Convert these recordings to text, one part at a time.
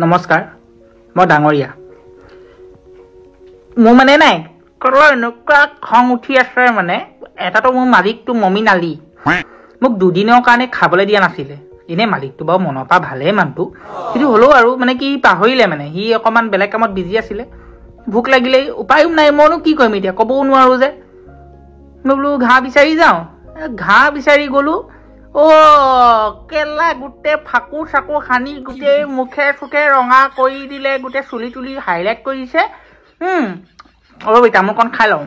নমস্কাৰ মই ডাঙৰীয়া মোৰ মানে নাই এনেকুৱা খং উঠি আছে মানে এটাতো মোৰ মালিকটো মমিন আলি মোক দুদিনৰ কাৰণে খাবলৈ দিয়া নাছিলে এনেই মালিকটো বাৰু মনৰ পৰা ভালেই মানুহটো কিন্তু হ'লেও আৰু মানে কি পাহৰিলে মানে সি অকণমান বেলেগ কামত বিজি আছিলে ভোক লাগিলেই উপায়ো নাই মইনো কি কৰিম এতিয়া ক'বও নোৱাৰোঁ যে মই বোলো ঘাঁহ বিচাৰি যাওঁ ঘাঁহ বিচাৰি গ'লোঁ কেলা গোটেই ফাকু চাকু সানি গোটেই মুখে চুখে ৰঙা কৰি দিলে গোটেই চুলি তুলি হাইলাইট কৰিছে ৰবি তামোলকণ খাই লওঁ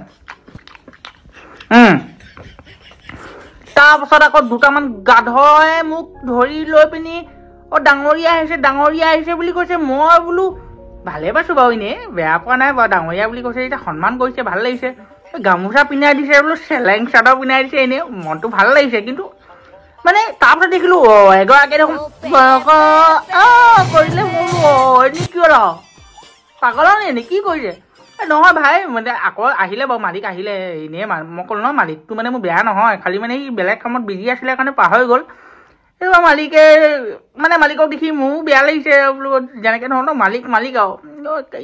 তাৰপাছত আকৌ দুটামান গাধয়ে মোক ধৰি লৈ পিনি অ' ডাঙৰীয়া আহিছে ডাঙৰীয়া আহিছে বুলি কৈছে মই বোলো ভালেই পাইছোঁ বাৰু এনেই বেয়া পোৱা নাই বাৰু ডাঙৰীয়া বুলি কৈছে এতিয়া সন্মান কৰিছে ভাল লাগিছে গামোচা পিন্ধাই দিছে বোলো চেলেং চাদৰ পিন্ধাই দিছে এনেই মনটো ভাল লাগিছে কিন্তু মানে তাৰপৰা দেখিলো এগৰাকী দেখোন কৰিলে বোলো কিয় ৰ পাগল নেকি কি কৰিলে নহয় ভাই মানে আকৌ আহিলে বাৰু মালিক আহিলে এনেই মই ক'লো নহয় মালিকটো মানে মোৰ বেয়া নহয় খালি মানে সি বেলেগ কামত বিজি আছিলে কাৰণে পাহৰি গ'ল এইবাৰ মালিকে মানে মালিকক দেখি মোৰো বেয়া লাগিছে বোলো যেনেকৈ নহ'ল ন মালিক মালিক আৰু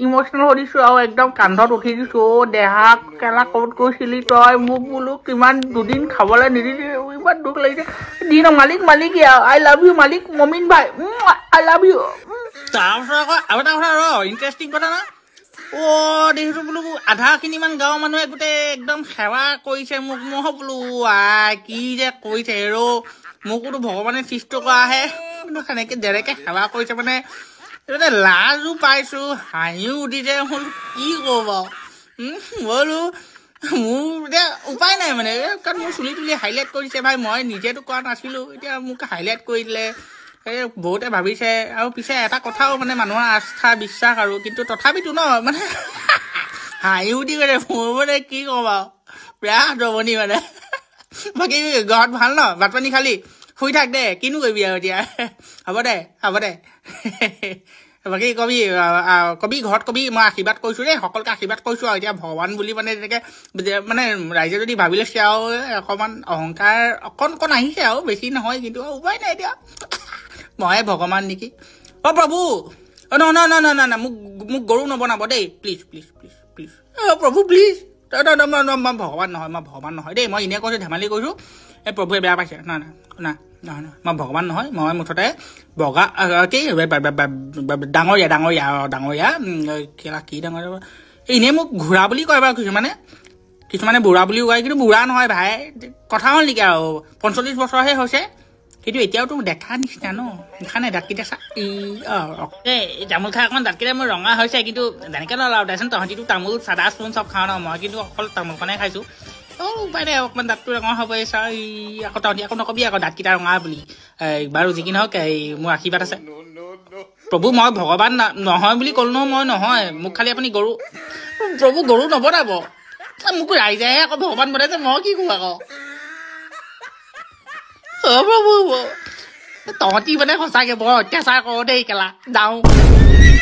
ইমশ্যনেল হৈ দিছোঁ আৰু একদম কান্ধত উঠি দিছোঁ দেহা কেলা ক'ত কৈছিলি তই মোক বোলো কিমান দুদিন খাবলৈ নিদিলি ইমান দুখ লাগিছে দি ন মালিক মালিকী আৰু আই লাভ ইউ মালিক মমিন ভাই আই লাভ ইউ গাঁৱৰ মানুহে গোটেই একদম সেৱা কৰিছে মোক মই বোলো আই কি যে কৰিছে এৰ' মোকোতো ভগৱানে সৃষ্টি কৰাহে সেনেকৈ ডেৰেকৈ সেৱা কৰিছে মানে তাতে লাজো পাইছোঁ হাঁহিও উঠিছে হ'ল কি ক'ব বাৰু ব'লো মোৰ এতিয়া উপায় নাই মানে কাৰণ মোৰ চুলি তুলি হাইলাইট কৰিছে ভাই মই নিজেতো কৰা নাছিলোঁ এতিয়া মোক হাইলাইট কৰি দিলে সেই বহুতে ভাবিছে আৰু পিছে এটা কথাও মানে মানুহৰ আস্থা বিশ্বাস আৰু কিন্তু তথাপিতো ন মানে হাঁহি উঠি গৈছে মোৰ মানে কি কওঁ আৰু বেয়া জমনি মানে বাকী ঘৰত ভাল ন ভাত পানী খালি খুই থাক দে কিনো কবি আৰু এতিয়া হ'ব দে হ'ব দে বাকী কবি কবি ঘৰত কবি মই আশীৰ্বাদ কৈছোঁ দেই সকলোকে আশীৰ্বাদ কৈছোঁ আৰু এতিয়া ভগৱান বুলি মানে তেনেকৈ মানে ৰাইজে যদি ভাবি লৈছে আৰু অকণমান অহংকাৰ অকণ অকণ আহিছে আৰু বেছি নহয় কিন্তু উপায় নাই এতিয়া মই ভগৱান নেকি অ' প্ৰভু অ' ন ন ন ন মোক মোক গৰু নবনাব দেই প্লিজ প্লিজ প্লিজ প্লিজ অ' প্ৰভু প্লিজ ভগৱান নহয় মই ভগৱান নহয় দেই মই এনেই কৈছোঁ ধেমালি কৈছোঁ এই প্ৰভুৱে বেয়া পাইছে নহয় নহয় শুনা নহয় নহয় মই ভগৱান নহয় মই মুঠতে বগা কি ডাঙৰীয়া ডাঙৰীয়া ডাঙৰীয়া কি ডাঙৰীয়া এনেই মোক ঘূৰা বুলি কয় বাৰু কিছুমানে কিছুমানে বুঢ়া বুলিও কয় কিন্তু বুঢ়া নহয় ভাই কথা হ'ল নেকি আৰু পঞ্চল্লিছ বছৰহে হৈছে কিন্তু এতিয়াও তোক দেখা নিচিনা ন দেখা নাই দাঁতকেইটা অকে এই তামোল খাই অকণমান দাঁতকেইটা মোৰ ৰঙা হৈছে কিন্তু যেনেকৈ নলওঁ আৰু দেচোন তামোল চাদা চোন চব খাওঁ ন মই কিন্তু অকল তামোলখনে খাইছোঁ অ' উপায় দে অকণমান দাঁতটো ৰঙা হ'ব এই চা এই আকৌ তহঁতি আকৌ নক'বি আকৌ দাঁতকেইটা ৰঙা বুলি বাৰু যি কি নহওক এই মোৰ আশীৰ্বাদ আছে প্ৰভু মই ভগৱান নহয় বুলি ক'লো নহয় মই নহয় মোক খালি আপুনি গৰু প্ৰভু গৰু নবনাব মোক ৰাইজেহে আকৌ ভগৱান বনাইছে মই কি কওঁ আকৌ เออมาบูบูต่อที่มันได้ของซายกับบอจะซายกั็ได้กันละเดา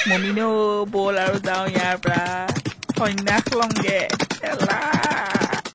โมมิโนโบลาวเดายาปลาคอยนักลองแกะล่ะ